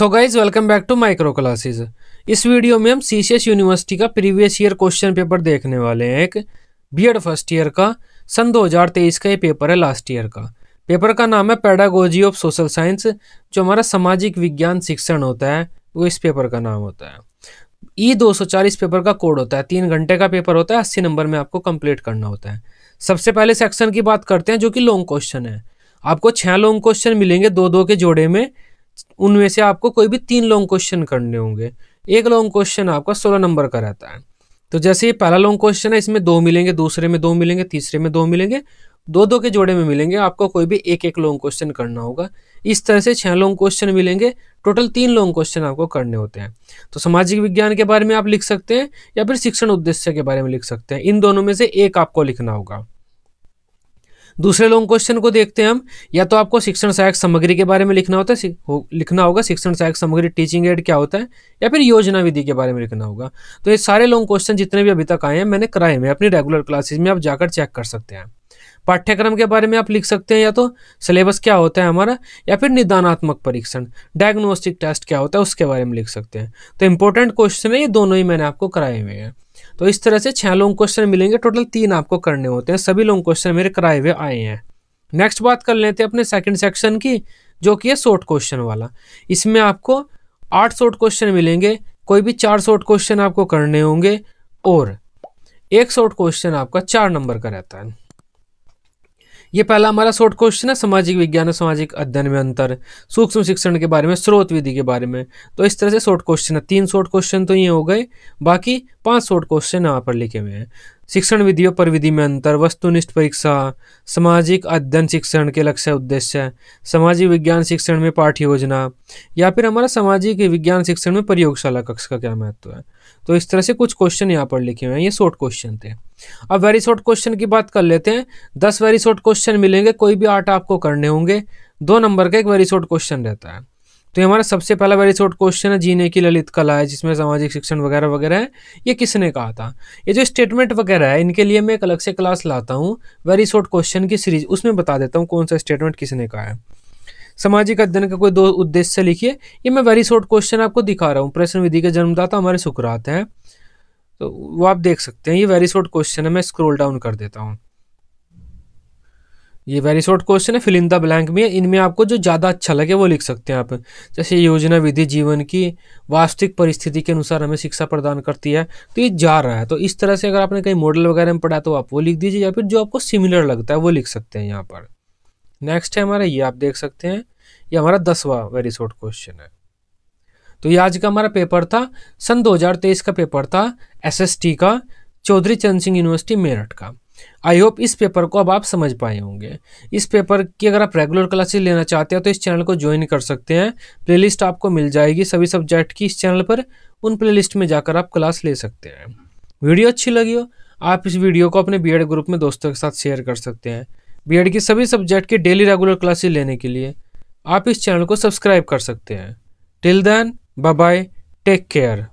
So guys welcome back to micro classes इस वीडियो में हम सी यूनिवर्सिटी का प्रीवियस ईयर क्वेश्चन पेपर देखने वाले हैं एक बीएड फर्स्ट ईयर का सन 2023 का ये पेपर है लास्ट ईयर का पेपर का नाम है पैडागोजी ऑफ सोशल साइंस जो हमारा सामाजिक विज्ञान शिक्षण होता है वो इस पेपर का नाम होता है ई इस पेपर का कोड होता है तीन घंटे का पेपर होता है अस्सी नंबर में आपको कंप्लीट करना होता है सबसे पहले सेक्शन की बात करते हैं जो कि लॉन्ग क्वेश्चन है आपको छः लॉन्ग क्वेश्चन मिलेंगे दो दो के जोड़े में उनमें से आपको कोई भी तीन लॉन्ग क्वेश्चन करने होंगे एक लॉन्ग क्वेश्चन आपका सोलह नंबर का रहता है तो जैसे ये पहला लॉन्ग क्वेश्चन है इसमें दो मिलेंगे दूसरे में दो मिलेंगे तीसरे में दो मिलेंगे दो दो के जोड़े में मिलेंगे आपको कोई भी एक एक लॉन्ग क्वेश्चन करना होगा इस तरह से छह लॉन्ग क्वेश्चन मिलेंगे टोटल तीन लॉन्ग क्वेश्चन आपको करने होते हैं तो सामाजिक विज्ञान के बारे में आप लिख सकते हैं या फिर शिक्षण उद्देश्य के बारे में लिख सकते हैं इन दोनों में से एक आपको लिखना होगा दूसरे लॉन्ग क्वेश्चन को देखते हैं हम या तो आपको शिक्षण सहायक सामग्री के बारे में लिखना होता है हो, लिखना होगा शिक्षण सहायक सामग्री टीचिंग एड क्या होता है या फिर योजना विधि के बारे में लिखना होगा तो ये सारे लॉन्ग क्वेश्चन जितने भी अभी तक आए हैं मैंने कराए हैं अपनी रेगुलर क्लासेज में आप जाकर चेक कर सकते हैं पाठ्यक्रम के बारे में आप लिख सकते हैं या तो सिलेबस क्या होता है हमारा या फिर निदानात्मक परीक्षण डायग्नोस्टिक टेस्ट क्या होता है उसके बारे में लिख सकते हैं तो इंपॉर्टेंट क्वेश्चन है ये दोनों ही मैंने आपको कराए हुए हैं तो इस तरह से छः लॉन्ग क्वेश्चन मिलेंगे टोटल तीन आपको करने होते हैं सभी लॉन्ग क्वेश्चन मेरे कराए हुए आए हैं नेक्स्ट बात कर लेते हैं अपने सेकंड सेक्शन की जो कि है शॉर्ट क्वेश्चन वाला इसमें आपको आठ शॉर्ट क्वेश्चन मिलेंगे कोई भी चार शॉर्ट क्वेश्चन आपको करने होंगे और एक शॉर्ट क्वेश्चन आपका चार नंबर का रहता है ये पहला हमारा शॉर्ट क्वेश्चन है सामाजिक विज्ञान और सामाजिक अध्ययन में अंतर सूक्ष्म शिक्षण के बारे में स्रोत विधि के बारे में तो इस तरह से शॉर्ट क्वेश्चन है तीन शॉर्ट क्वेश्चन तो ये हो गए बाकी पांच शॉर्ट क्वेश्चन यहाँ पर लिखे हुए हैं शिक्षण विधि और परविधि में अंतर वस्तुनिष्ठ परीक्षा सामाजिक अध्ययन शिक्षण के लक्ष्य उद्देश्य सामाजिक विज्ञान शिक्षण में पाठ्य योजना या फिर हमारा सामाजिक विज्ञान शिक्षण में प्रयोगशाला कक्ष का क्या महत्व है तो इस तरह से कुछ क्वेश्चन यहाँ पर लिखे हुए हैं ये शॉर्ट क्वेश्चन थे अब वेरी शॉर्ट क्वेश्चन की बात कर लेते हैं दस वेरी शॉर्ट क्वेश्चन मिलेंगे कोई भी आर्ट आपको करने होंगे दो नंबर का एक वेरी शॉर्ट क्वेश्चन रहता है तो ये हमारा सबसे पहला वेरी शॉर्ट क्वेश्चन है जीने की ललित कला है जिसमें सामाजिक शिक्षण वगैरह वगैरह है ये किसने कहा था ये जो स्टेटमेंट वगैरह है इनके लिए मैं एक अलग से क्लास लाता हूँ वेरी शॉर्ट क्वेश्चन की सीरीज उसमें बता देता हूँ कौन सा स्टेटमेंट किसने कहा है सामाजिक अध्ययन का कोई दो उद्देश्य लिखिए ये मैं वेरी शॉर्ट क्वेश्चन आपको दिखा रहा हूँ प्रश्न विधि के जन्मदाता हमारे सुकरात हैं तो वो आप देख सकते हैं ये वेरी शॉर्ट क्वेश्चन है मैं स्क्रोल डाउन कर देता हूँ ये वेरी शॉर्ट क्वेश्चन है फिलिंदा द ब्लैंक में इनमें आपको जो ज़्यादा अच्छा लगे वो लिख सकते हैं आप जैसे योजना विधि जीवन की वास्तविक परिस्थिति के अनुसार हमें शिक्षा प्रदान करती है तो ये जा रहा है तो इस तरह से अगर आपने कहीं मॉडल वगैरह में पढ़ा तो आप वो लिख दीजिए या फिर जो आपको सिमिलर लगता है वो लिख सकते हैं यहाँ पर नेक्स्ट है हमारा ये आप देख सकते हैं ये हमारा दसवा वेरी शॉर्ट क्वेश्चन है तो ये आज का हमारा पेपर था सन 2023 का पेपर था एसएसटी का चौधरी चरण सिंह यूनिवर्सिटी मेरठ का आई होप इस पेपर को अब आप समझ पाए होंगे इस पेपर की अगर आप रेगुलर क्लासेस लेना चाहते हैं तो इस चैनल को ज्वाइन कर सकते हैं प्लेलिस्ट आपको मिल जाएगी सभी सब्जेक्ट की इस चैनल पर उन प्लेलिस्ट में जाकर आप क्लास ले सकते हैं वीडियो अच्छी लगी हो आप इस वीडियो को अपने बी ग्रुप में दोस्तों के साथ शेयर कर सकते हैं बी के सभी सब्जेक्ट की डेली रेगुलर क्लासेज लेने के लिए आप इस चैनल को सब्सक्राइब कर सकते हैं till then Bye bye. Take care.